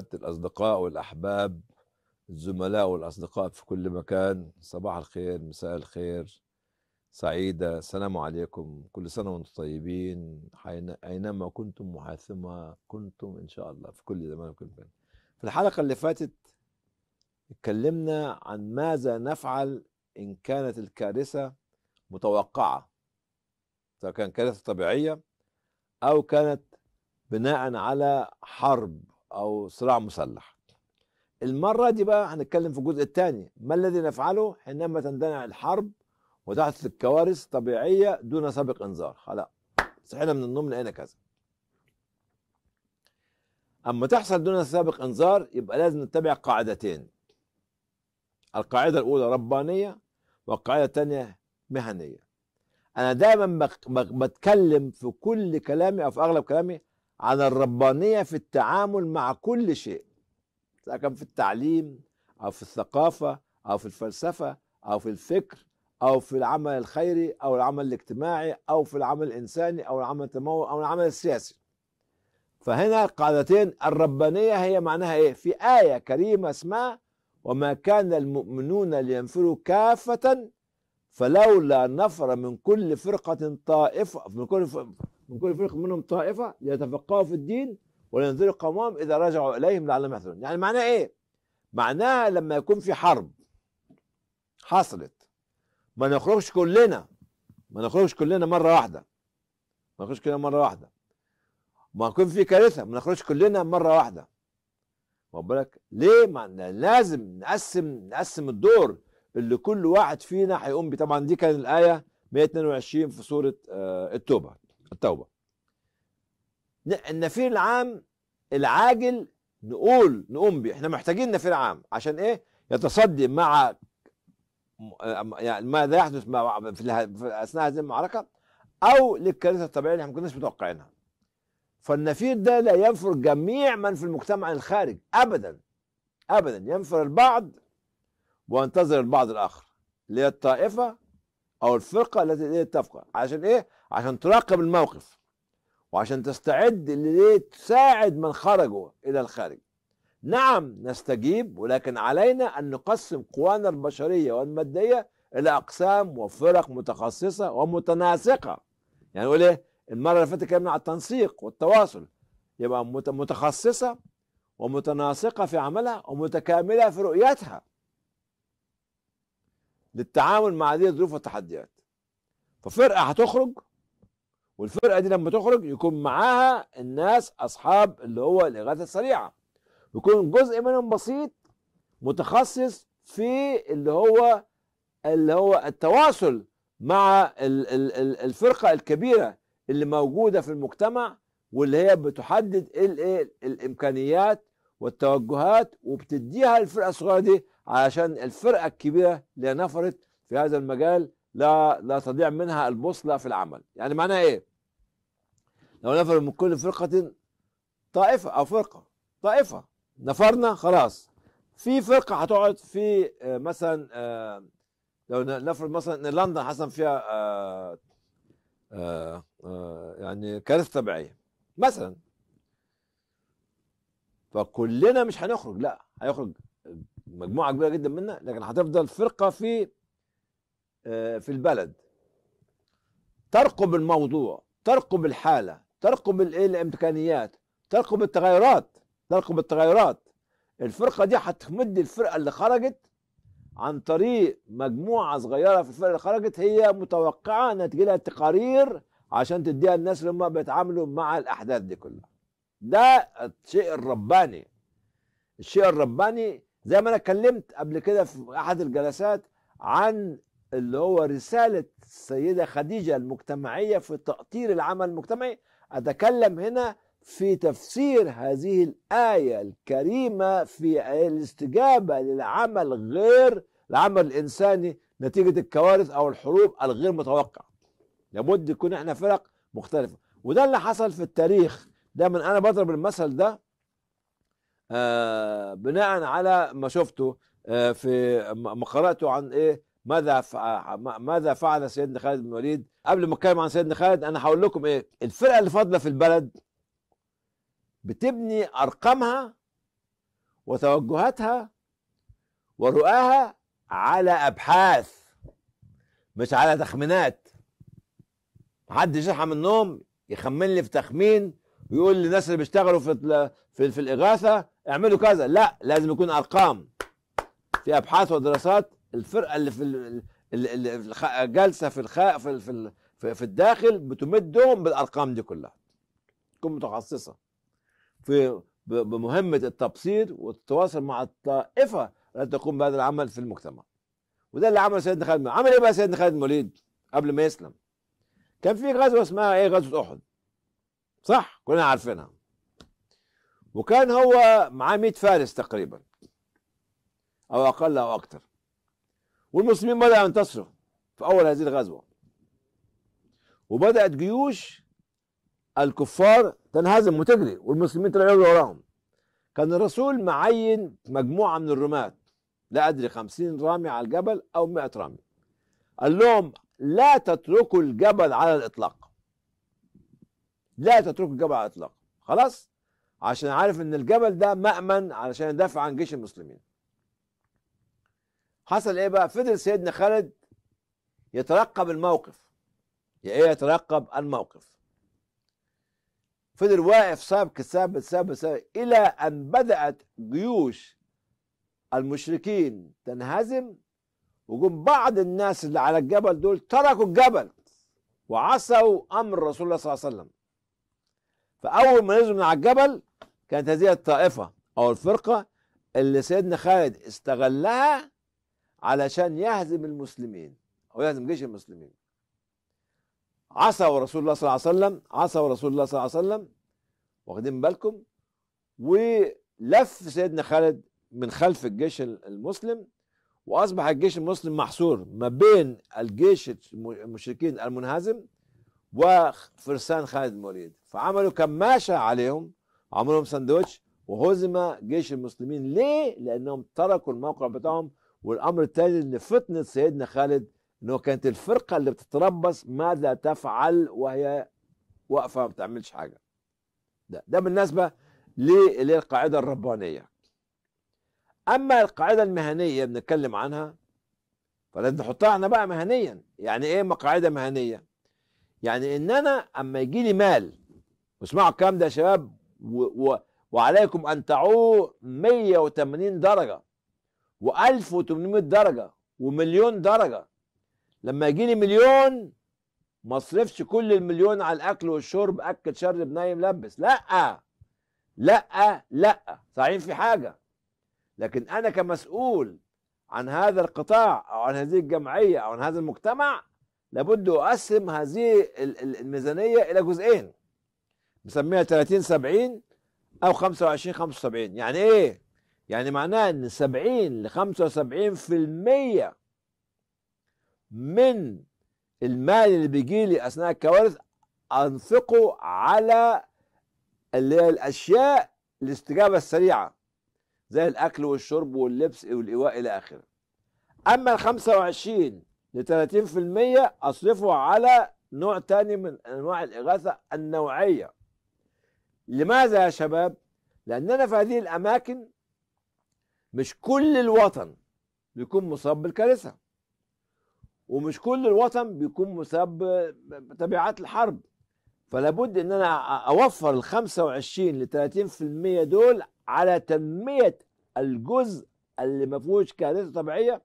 الأخوات الأصدقاء والأحباب الزملاء والأصدقاء في كل مكان صباح الخير مساء الخير سعيدة السلام عليكم كل سنة وانتم طيبين أينما كنتم وحيثما كنتم إن شاء الله في كل زمان وكل مكان في الحلقة اللي فاتت اتكلمنا عن ماذا نفعل إن كانت الكارثة متوقعة سواء كانت كارثة طبيعية أو كانت بناء على حرب او صراع مسلح المره دي بقى هنتكلم في الجزء الثاني ما الذي نفعله حينما تندلع الحرب وتحدث الكوارث طبيعيه دون سابق انذار خلاص صحينا من النوم لقينا كذا اما تحصل دون سابق انذار يبقى لازم نتبع قاعدتين القاعده الاولى ربانيه والقاعده الثانيه مهنيه انا دايما بتكلم في كل كلامي او في اغلب كلامي عن الربانية في التعامل مع كل شيء سواء كان في التعليم أو في الثقافة أو في الفلسفة أو في الفكر أو في العمل الخيري أو العمل الاجتماعي أو في العمل الإنساني أو العمل التمول أو العمل السياسي فهنا القاعدتين الربانية هي معناها إيه؟ في آية كريمة اسمها وما كان المؤمنون لينفروا كافة فلولا نفر من كل فرقة طائفة من كل فرقة من كل فريق منهم طائفة ليتفقهوا في الدين ولينذروا قومهم إذا رجعوا إليهم لعلهم يحذرون يعني معناه إيه؟ معناها لما يكون في حرب حصلت ما نخرجش كلنا ما نخرجش كلنا مرة واحدة ما نخرجش كلنا مرة واحدة ما يكون في كارثة ما نخرجش كلنا مرة واحدة واخد بالك ليه؟ ما لازم نقسم نقسم الدور اللي كل واحد فينا هيقوم بيه طبعا دي كان الآية 122 في سورة آه، التوبة التوبة النفير العام العاجل نقول نقوم بيه احنا محتاجين نفير عام عشان ايه يتصدي مع يعني ماذا يحدث مع في اثناء هذه المعركه او للكارثه الطبيعيه اللي احنا ما كناش متوقعينها فالنفير ده لا ينفر جميع من في المجتمع الخارج ابدا ابدا ينفر البعض وينتظر البعض الاخر اللي هي الطائفه او الفرقه التي تفقه عشان ايه عشان تراقب الموقف وعشان تستعد لتساعد من خرجوا الى الخارج نعم نستجيب ولكن علينا ان نقسم قوانا البشريه والماديه الى اقسام وفرق متخصصه ومتناسقه يعني نقول ايه المره اللي فاتت اتكلمنا على التنسيق والتواصل يبقى متخصصه ومتناسقه في عملها ومتكامله في رؤيتها للتعامل مع هذه الظروف والتحديات ففرقه هتخرج والفرقه دي لما تخرج يكون معاها الناس اصحاب اللي هو الاغاثه السريعه يكون جزء منهم بسيط متخصص في اللي هو اللي هو التواصل مع الفرقه الكبيره اللي موجوده في المجتمع واللي هي بتحدد الايه الامكانيات والتوجهات وبتديها للفرقه الصغيره دي علشان الفرقه الكبيره اللي نفرت في هذا المجال لا لا تضيع منها البوصله في العمل يعني معناها ايه لو نفر من كل فرقه طائفه او فرقه طائفه نفرنا خلاص في فرقه هتقعد في آه، مثلا آه، لو نفرض مثلا ان لندن حصل فيها آه، يعني كارثه طبيعيه مثلا فكلنا مش هنخرج لا هيخرج مجموعه كبيره جدا منا لكن هتفضل فرقه في آه، في البلد ترقب الموضوع ترقب الحاله ترقب الايه الامكانيات ترقب التغيرات ترقب التغيرات الفرقه دي هتمد الفرقه اللي خرجت عن طريق مجموعه صغيره في الفرقه اللي خرجت هي متوقعه ان تجيلها تقارير عشان تديها الناس اللي هم بيتعاملوا مع الاحداث دي كلها ده الشيء الرباني الشيء الرباني زي ما انا اتكلمت قبل كده في احد الجلسات عن اللي هو رساله السيده خديجه المجتمعيه في تاطير العمل المجتمعي اتكلم هنا في تفسير هذه الايه الكريمه في الاستجابه للعمل غير العمل الانساني نتيجه الكوارث او الحروب الغير متوقعه لابد يكون احنا فرق مختلفه وده اللي حصل في التاريخ دايما انا بضرب المثل ده آه بناء على ما شفته آه في ما قراته عن ايه ماذا ماذا فعل سيدنا خالد بن الوليد قبل ما اتكلم عن سيدنا خالد انا هقول لكم ايه الفرقه اللي فاضله في البلد بتبني ارقامها وتوجهاتها ورؤاها على ابحاث مش على تخمينات محدش يصحى من النوم يخمن لي في تخمين ويقول للناس اللي بيشتغلوا في في, في الاغاثه اعملوا كذا لا لازم يكون ارقام في ابحاث ودراسات الفرقه اللي في الجلسه في الخ... في في, في, في الداخل بتمدهم بالارقام دي كلها تكون متخصصه في بمهمه التبصير والتواصل مع الطائفه التي تقوم بهذا العمل في المجتمع وده اللي عمله سيدنا خالد عمل ايه بقى سيدنا خالد الموليد قبل ما يسلم كان في غزوه اسمها ايه غزوه احد صح كلنا عارفينها وكان هو معاه 100 فارس تقريبا او اقل او اكثر والمسلمين بدأوا ينتصروا في اول هذه الغزوه وبدأت جيوش الكفار تنهزم وتجري والمسلمين طلعوا وراهم كان الرسول معين مجموعه من الرماة لا ادري 50 رامي على الجبل او 100 رامي قال لهم لا تتركوا الجبل على الاطلاق لا تتركوا الجبل على الاطلاق خلاص عشان عارف ان الجبل ده مأمن علشان يدافع عن جيش المسلمين حصل ايه بقى فضل سيدنا خالد يترقب الموقف يا ايه يترقب الموقف فضل واقف سابق ثابت ثابت سابق الى ان بدات جيوش المشركين تنهزم وجم بعض الناس اللي على الجبل دول تركوا الجبل وعصوا امر رسول الله صلى الله عليه وسلم فاول ما نزلوا من على الجبل كانت هذه الطائفه او الفرقه اللي سيدنا خالد استغلها علشان يهزم المسلمين او يهزم جيش المسلمين عصوا رسول الله صلى الله عليه وسلم عصوا رسول الله صلى الله عليه وسلم واخدين بالكم ولف سيدنا خالد من خلف الجيش المسلم واصبح الجيش المسلم محصور ما بين الجيش المشركين المنهزم وفرسان خالد الوليد فعملوا كماشة عليهم عملهم سندوتش وهزم جيش المسلمين ليه؟ لأنهم تركوا الموقع بتاعهم والأمر الثاني إن فتنة سيدنا خالد إنه كانت الفرقة اللي بتتربص ماذا تفعل وهي واقفة ما بتعملش حاجة ده ده بالنسبة للقاعدة الربانية أما القاعدة المهنية بنتكلم عنها فلازم نحطها احنا بقى مهنيا يعني ايه مقاعدة مهنية يعني ان انا اما يجي لي مال واسمعوا الكلام ده يا شباب و... و... وعليكم ان تعوه 180 درجه و1800 درجه ومليون درجه لما يجي لي مليون ما اصرفش كل المليون على الاكل والشرب اكل شرب نايم لبس لا لا لا صحيح في حاجه لكن انا كمسؤول عن هذا القطاع او عن هذه الجمعيه او عن هذا المجتمع لابد أقسم هذه الميزانية إلى جزئين نسميها 30 70 أو 25 75 يعني إيه؟ يعني معناها إن 70 ل 75% من المال اللي بيجي لي أثناء الكوارث أنفقه على اللي هي الأشياء الاستجابة السريعة زي الأكل والشرب واللبس والإيواء إلى آخره أما ال 25 ل 30% أصرفه على نوع تاني من أنواع الإغاثة النوعية لماذا يا شباب؟ لأننا في هذه الأماكن مش كل الوطن بيكون مصاب بالكارثة ومش كل الوطن بيكون مصاب بتبعات الحرب فلا بد ان انا اوفر ال 25 ل 30% دول على تنميه الجزء اللي ما فيهوش كارثه طبيعيه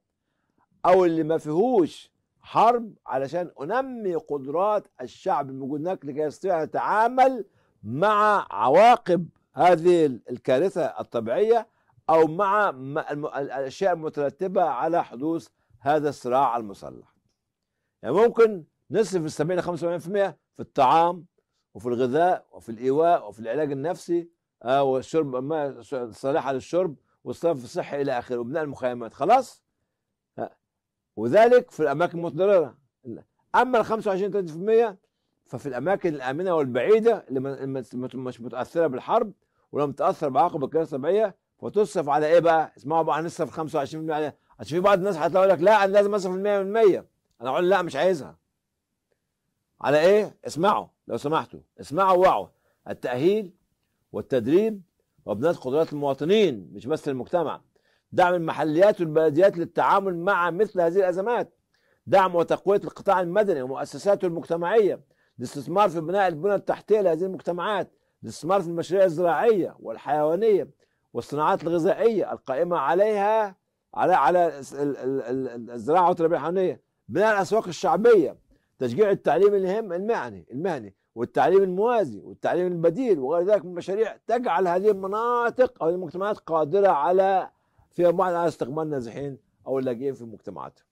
او اللي ما فيهوش حرب علشان انمي قدرات الشعب الموجود هناك لكي يستطيع يتعامل مع عواقب هذه الكارثه الطبيعيه او مع الاشياء المترتبه على حدوث هذا الصراع المسلح. يعني ممكن نصرف السبعين 75% في الطعام وفي الغذاء وفي الايواء وفي العلاج النفسي آه، والشرب الماء الصالحه للشرب والصرف الصحي الى اخره وبناء المخيمات خلاص وذلك في الأماكن المتضررة أما ال 25 30% ففي الأماكن الآمنة والبعيدة اللي مش متأثرة بالحرب ولم تأثر بعقب الكارثه الطبيعيه وتصرف على ايه بقى؟ اسمعوا بقى هنصرف 25% يعني عشان في بعض الناس هتقول لك لا انا لازم اصرف 100% انا اقول لا مش عايزها. على ايه؟ اسمعوا لو سمحتوا اسمعوا ووعوا التأهيل والتدريب وبناء قدرات المواطنين مش بس المجتمع دعم المحليات والبلديات للتعامل مع مثل هذه الأزمات دعم وتقوية القطاع المدني ومؤسساته المجتمعية الاستثمار في بناء البنى التحتية لهذه المجتمعات الاستثمار في المشاريع الزراعية والحيوانية والصناعات الغذائية القائمة عليها على على الزراعة والتربية الحيوانية بناء الأسواق الشعبية تشجيع التعليم الهم المعني المهني والتعليم الموازي والتعليم البديل وغير ذلك من مشاريع تجعل هذه المناطق أو المجتمعات قادرة على فيها معنى على استقبال النازحين أو اللاجئين في مجتمعاتهم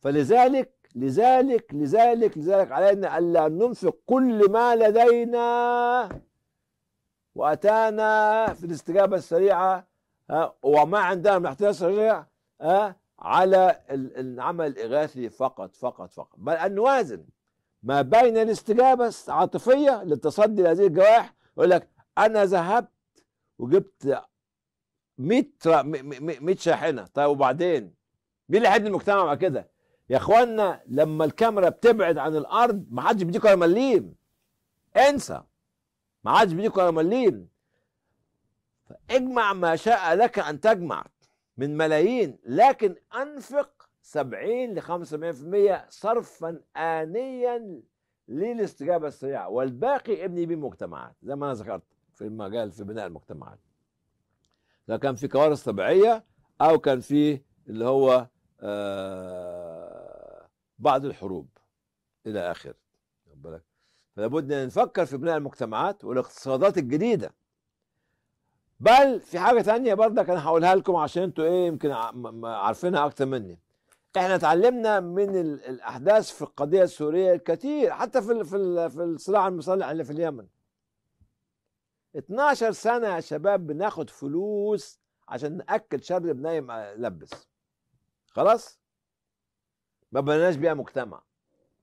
فلذلك لذلك لذلك لذلك علينا ألا ننفق كل ما لدينا وأتانا في الاستجابة السريعة وما عندنا من احتياج ها على العمل الإغاثي فقط فقط فقط بل أن نوازن ما بين الاستجابة العاطفية للتصدي لهذه الجوائح يقول لك أنا ذهبت وجبت 100 100 شاحنه طيب وبعدين مين اللي هيبني المجتمع بعد كده؟ يا اخوانا لما الكاميرا بتبعد عن الارض ما حدش بيديكوا ولا مليم انسى ما حدش بيديكوا ولا مليم فاجمع ما شاء لك ان تجمع من ملايين لكن انفق 70 ل 75% صرفا انيا للاستجابه السريعه والباقي ابني بيه مجتمعات زي ما انا ذكرت في المجال في بناء المجتمعات اذا كان في كوارث طبيعيه او كان في اللي هو آه، بعض الحروب الى اخره واخد بالك فلابد ان نفكر في بناء المجتمعات والاقتصادات الجديده بل في حاجه ثانيه برضك انا هقولها لكم عشان انتوا ايه يمكن عارفينها اكتر مني احنا اتعلمنا من الاحداث في القضيه السوريه الكثير حتى في في الصراع المصالح اللي في اليمن 12 سنة يا شباب بناخد فلوس عشان نأكل شرب نايم لبس خلاص ما بناش بيها مجتمع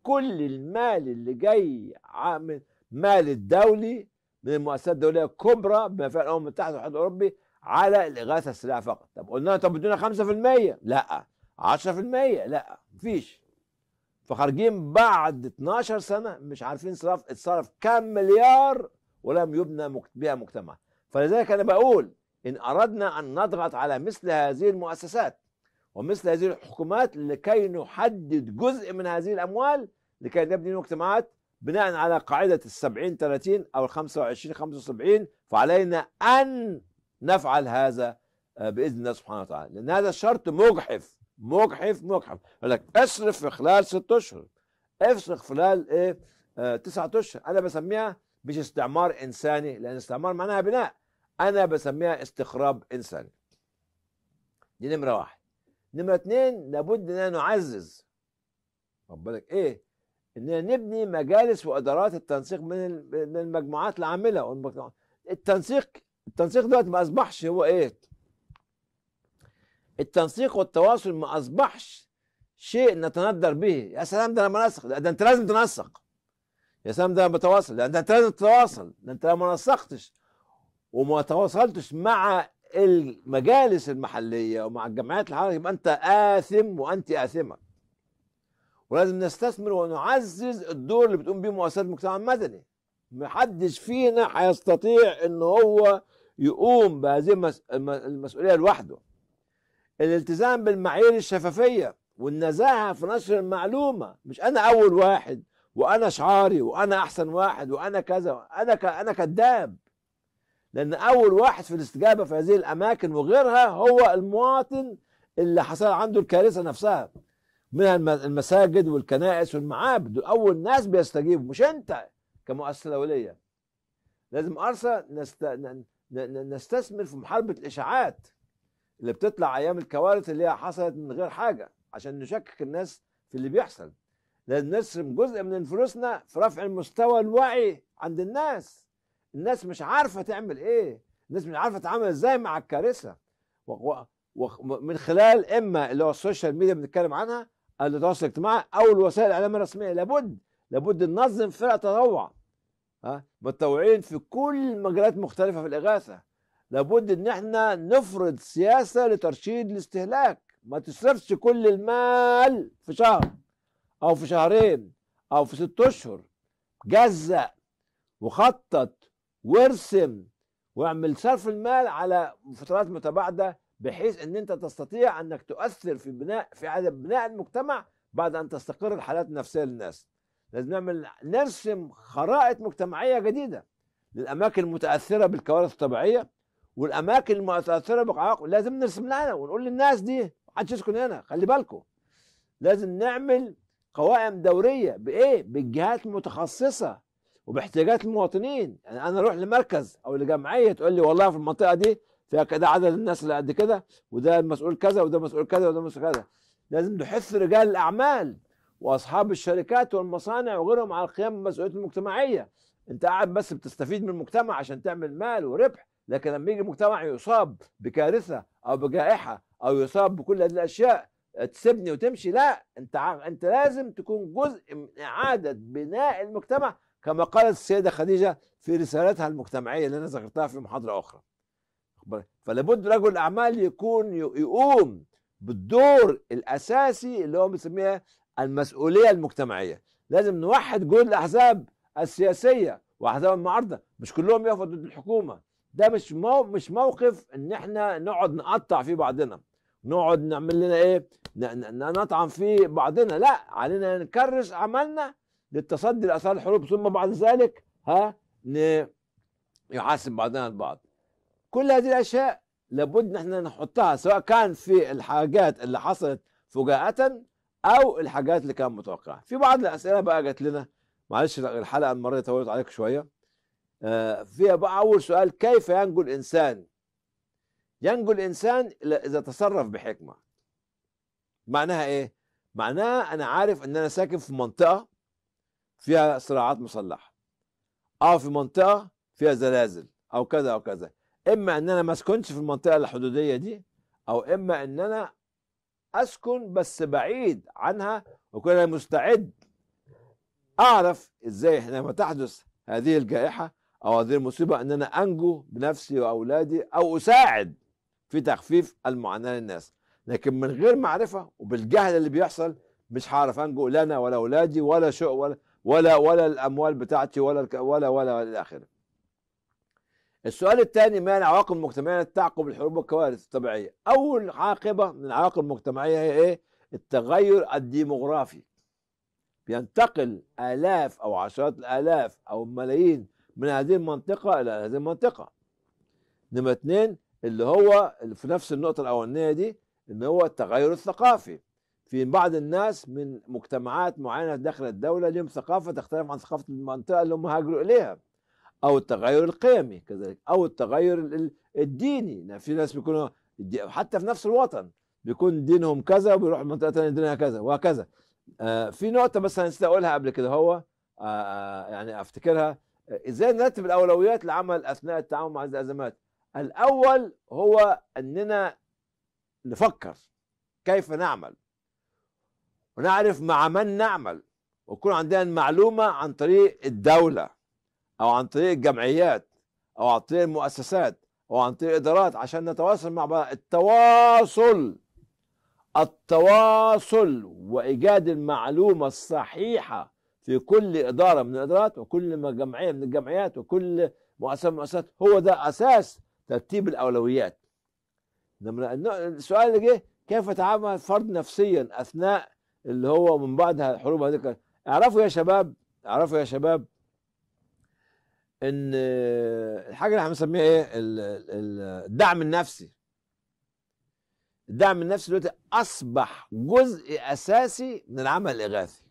كل المال اللي جاي عامل مال الدولي من المؤسسات الدولية الكبرى بما فيها الأمم المتحدة والاتحاد الأوروبي على الإغاثة السريعة فقط طب قلنا طب ادونا 5% لا 10% لا مفيش فخارجين بعد 12 سنة مش عارفين صرف اتصرف كام مليار ولم يبنى بها مجتمع فلذلك أنا بقول إن أردنا أن نضغط على مثل هذه المؤسسات ومثل هذه الحكومات لكي نحدد جزء من هذه الأموال لكي نبني مجتمعات بناء على قاعدة السبعين ثلاثين أو الخمسة وعشرين خمسة وسبعين فعلينا أن نفعل هذا آه، بإذن الله سبحانه وتعالى لأن هذا الشرط مجحف مجحف مجحف يقول لك اصرف في خلال ست أشهر اصرف خلال إيه آه، تسعة أشهر أنا بسميها مش استعمار انساني لان استعمار معناها بناء انا بسميها استخراب انساني دي نمره واحد نمره اثنين لابد اننا نعزز ربنا بالك ايه اننا نبني مجالس وادارات التنسيق من من المجموعات العامله والمجموعات. التنسيق التنسيق دلوقتي ما اصبحش هو ايه التنسيق والتواصل ما اصبحش شيء نتندر به يا سلام ده انا منسق ده انت لازم تنسق يا سلام ده بتواصل لان انت لازم تتواصل انت لو ما نسقتش وما تواصلتش مع المجالس المحليه ومع الجمعيات الحركه يبقى انت اثم وانت اثمه ولازم نستثمر ونعزز الدور اللي بتقوم بيه مؤسسات المجتمع المدني محدش فينا هيستطيع ان هو يقوم بهذه المسؤوليه لوحده الالتزام بالمعايير الشفافيه والنزاهه في نشر المعلومه مش انا اول واحد وانا شعاري وانا احسن واحد وانا كذا انا ك... انا كذاب لان اول واحد في الاستجابه في هذه الاماكن وغيرها هو المواطن اللي حصل عنده الكارثه نفسها من المساجد والكنائس والمعابد اول ناس بيستجيبوا مش انت كمؤسسه دوليه لازم ارسى نست... نستثمر في محاربه الاشاعات اللي بتطلع ايام الكوارث اللي هي حصلت من غير حاجه عشان نشكك الناس في اللي بيحصل لازم نصرف جزء من فلوسنا في رفع المستوى الوعي عند الناس الناس مش عارفه تعمل ايه الناس مش عارفه تتعامل ازاي مع الكارثه ومن خلال اما اللي هو السوشيال ميديا بنتكلم عنها التواصل الاجتماعي او الوسائل الاعلاميه الرسميه لابد لابد ننظم فرق تطوع ها متطوعين في كل مجالات مختلفه في الاغاثه لابد ان احنا نفرض سياسه لترشيد الاستهلاك ما تصرفش كل المال في شهر او في شهرين او في ست اشهر جزأ وخطط وارسم واعمل صرف المال على فترات متباعده بحيث ان انت تستطيع انك تؤثر في بناء في عدم بناء المجتمع بعد ان تستقر الحالات النفسيه للناس لازم نعمل نرسم خرائط مجتمعيه جديده للاماكن المتاثره بالكوارث الطبيعيه والاماكن المتاثره بالعواقب لازم نرسم لها ونقول للناس دي محدش يسكن هنا خلي بالكم لازم نعمل قوائم دوريه بايه؟ بالجهات المتخصصه وباحتياجات المواطنين يعني انا اروح لمركز او لجمعيه تقول لي والله في المنطقه دي فيها كده عدد الناس اللي قد كده وده مسؤول كذا وده مسؤول كذا وده مسؤول كذا لازم نحث رجال الاعمال واصحاب الشركات والمصانع وغيرهم على القيام بمسؤوليتهم المجتمعيه انت قاعد بس بتستفيد من المجتمع عشان تعمل مال وربح لكن لما يجي المجتمع يصاب بكارثه او بجائحه او يصاب بكل هذه الاشياء تسيبني وتمشي لا انت انت لازم تكون جزء من اعاده بناء المجتمع كما قالت السيده خديجه في رسالتها المجتمعيه اللي انا ذكرتها في محاضره اخرى فلابد رجل الاعمال يكون يقوم بالدور الاساسي اللي هو بنسميها المسؤوليه المجتمعيه لازم نوحد جهود الاحزاب السياسيه واحزاب المعارضه مش كلهم يقفوا ضد الحكومه ده مش مو مش موقف ان احنا نقعد نقطع في بعضنا نقعد نعمل لنا ايه نطعن في بعضنا لا علينا نكرس عملنا للتصدي لاثار الحروب ثم بعد ذلك ها يحاسب بعضنا البعض كل هذه الاشياء لابد ان احنا نحطها سواء كان في الحاجات اللي حصلت فجاءة او الحاجات اللي كان متوقعه في بعض الاسئله بقى جت لنا معلش الحلقه المره طولت عليك شويه آه، فيها بقى اول سؤال كيف ينجو الانسان ينجو الإنسان إذا تصرف بحكمة معناها إيه؟ معناها أنا عارف إن أنا ساكن في منطقة فيها صراعات مسلحة أو في منطقة فيها زلازل أو كذا أو كذا إما إن أنا ما أسكنش في المنطقة الحدودية دي أو إما إن أنا أسكن بس بعيد عنها وكنا مستعد أعرف إزاي ما تحدث هذه الجائحة أو هذه المصيبة إن أنا أنجو بنفسي وأولادي أو أساعد في تخفيف المعاناه للناس لكن من غير معرفه وبالجهل اللي بيحصل مش هعرف انجو لا انا ولا اولادي ولا شو ولا ولا ولا الاموال بتاعتي ولا ولا ولا الى اخره. السؤال الثاني ما العواقب المجتمعيه التي تعقب الحروب والكوارث الطبيعيه؟ اول عاقبه من العواقب المجتمعيه هي ايه؟ التغير الديموغرافي. بينتقل الاف او عشرات الالاف او ملايين من هذه المنطقه الى هذه المنطقه. نمرة اثنين اللي هو اللي في نفس النقطه الاولانيه دي ان هو التغير الثقافي في بعض الناس من مجتمعات معينه داخل الدوله لهم ثقافه تختلف عن ثقافه المنطقه اللي هم هاجروا اليها او التغير القيمي كذلك او التغير الديني يعني في ناس بيكونوا حتى في نفس الوطن بيكون دينهم كذا وبيروح منطقه ثانيه دينها كذا وهكذا آه في نقطه بس انا نسيت اقولها قبل كده هو آه, آه، يعني افتكرها ازاي نرتب الاولويات للعمل اثناء التعامل مع الازمات الأول هو أننا نفكر كيف نعمل ونعرف مع من نعمل ويكون عندنا المعلومة عن طريق الدولة أو عن طريق الجمعيات أو عن طريق المؤسسات أو عن طريق الإدارات عشان نتواصل مع بعض التواصل التواصل وإيجاد المعلومة الصحيحة في كل إدارة من الإدارات وكل جمعية من الجمعيات وكل مؤسسة من المؤسسات هو ده أساس ترتيب الاولويات لما السؤال اللي جه كيف يتعامل الفرد نفسيا اثناء اللي هو من بعد الحروب هذيك اعرفوا يا شباب اعرفوا يا شباب ان الحاجه اللي احنا بنسميها ايه الدعم النفسي الدعم النفسي دلوقتي اصبح جزء اساسي من العمل الاغاثي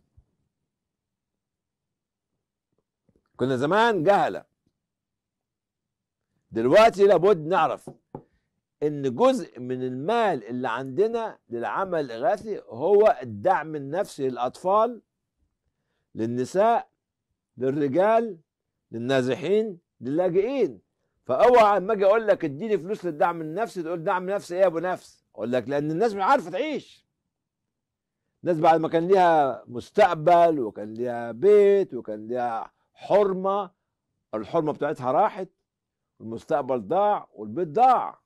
كنا زمان جهله دلوقتي لابد نعرف ان جزء من المال اللي عندنا للعمل الاغاثي هو الدعم النفسي للاطفال للنساء للرجال للنازحين للاجئين فاوعى لما اجي اقول لك اديني فلوس للدعم النفسي تقول دعم نفسي ايه يا ابو نفس اقول لك لان الناس مش عارفه تعيش الناس بعد ما كان ليها مستقبل وكان ليها بيت وكان ليها حرمه الحرمه بتاعتها راحت المستقبل ضاع والبيت ضاع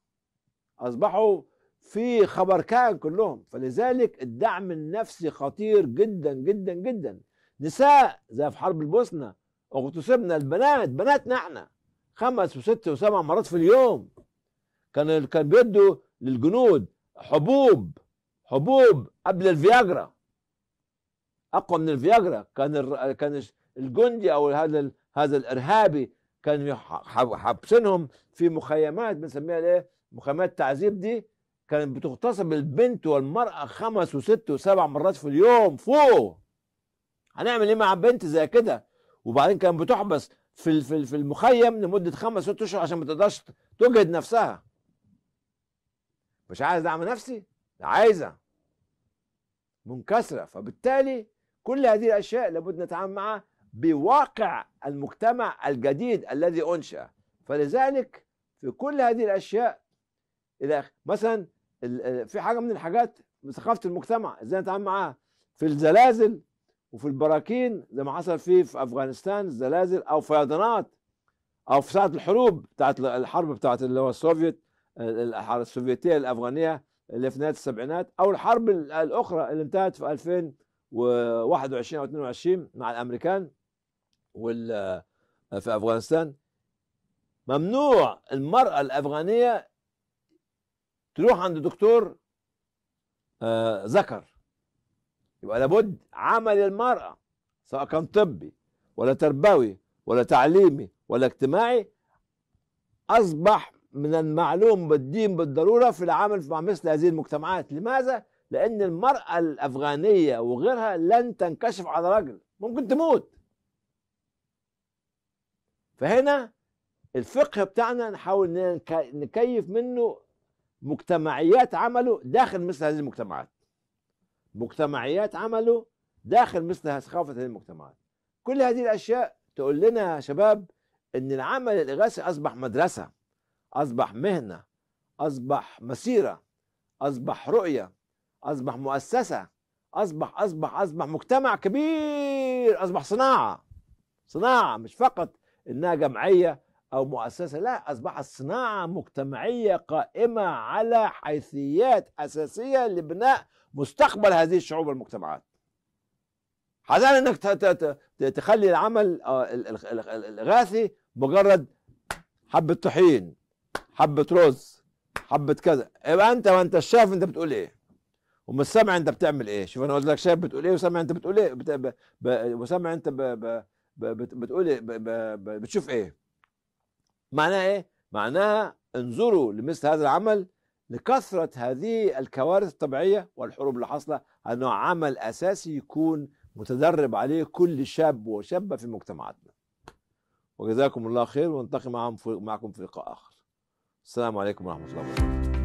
اصبحوا في خبر كان كلهم فلذلك الدعم النفسي خطير جدا جدا جدا نساء زي في حرب البوسنه اغتصبنا البنات بناتنا احنا خمس وست وسبع مرات في اليوم كان كان بيدوا للجنود حبوب حبوب قبل الفياجرا اقوى من الفياجرا كان كان الجندي او هذا هذا الارهابي كانوا حابسينهم في مخيمات بنسميها ايه؟ مخيمات التعذيب دي كانت بتغتصب البنت والمرأة خمس وست وسبع مرات في اليوم فوق هنعمل ايه مع بنت زي كده وبعدين كانت بتحبس في في المخيم لمدة خمس ست اشهر عشان ما تقدرش تجهد نفسها مش عايز دعم نفسي عايزة منكسرة فبالتالي كل هذه الأشياء لابد نتعامل معها بواقع المجتمع الجديد الذي أنشأ فلذلك في كل هذه الأشياء إلى مثلا في حاجة من الحاجات ثقافة المجتمع إزاي نتعامل معاها في الزلازل وفي البراكين زي ما حصل فيه في أفغانستان الزلازل أو فيضانات أو في ساعة الحروب بتاعت الحرب بتاعت اللي هو السوفيت الحرب السوفيتية الأفغانية اللي في نهاية السبعينات أو الحرب الأخرى اللي انتهت في 2021 او 22 مع الامريكان وال آه، في افغانستان ممنوع المراه الافغانيه تروح عند دكتور آه، ذكر يبقى لابد عمل المراه سواء كان طبي ولا تربوي ولا تعليمي ولا اجتماعي اصبح من المعلوم بالدين بالضروره في العمل مع مثل هذه المجتمعات، لماذا؟ لان المراه الافغانيه وغيرها لن تنكشف على رجل، ممكن تموت. فهنا الفقه بتاعنا نحاول نكيف منه مجتمعيات عمله داخل مثل هذه المجتمعات مجتمعيات عمله داخل مثل ثقافة هذه المجتمعات كل هذه الأشياء تقول لنا يا شباب أن العمل الإغاثي أصبح مدرسة أصبح مهنة أصبح مسيرة أصبح رؤية أصبح مؤسسة أصبح أصبح أصبح مجتمع كبير أصبح صناعة صناعة مش فقط انها جمعيه او مؤسسه لا اصبحت صناعه مجتمعيه قائمه على حيثيات اساسيه لبناء مستقبل هذه الشعوب والمجتمعات حذر انك تخلي العمل آه، الغاثي مجرد حبه طحين حبه رز حبه كذا يبقى انت وانت شايف انت بتقول ايه ومش سامع انت بتعمل ايه شوف انا قلت لك شايف بتقول ايه وسامع انت بتقول ايه ب... ب... وسامع انت ب... ب... بتقول بتشوف ايه معناها ايه معناها انظروا لمثل هذا العمل لكثرة هذه الكوارث الطبيعية والحروب اللي حاصلة أنه عمل أساسي يكون متدرب عليه كل شاب وشابة في مجتمعاتنا وجزاكم الله خير ونلتقي معكم في لقاء آخر السلام عليكم ورحمة الله وبركاته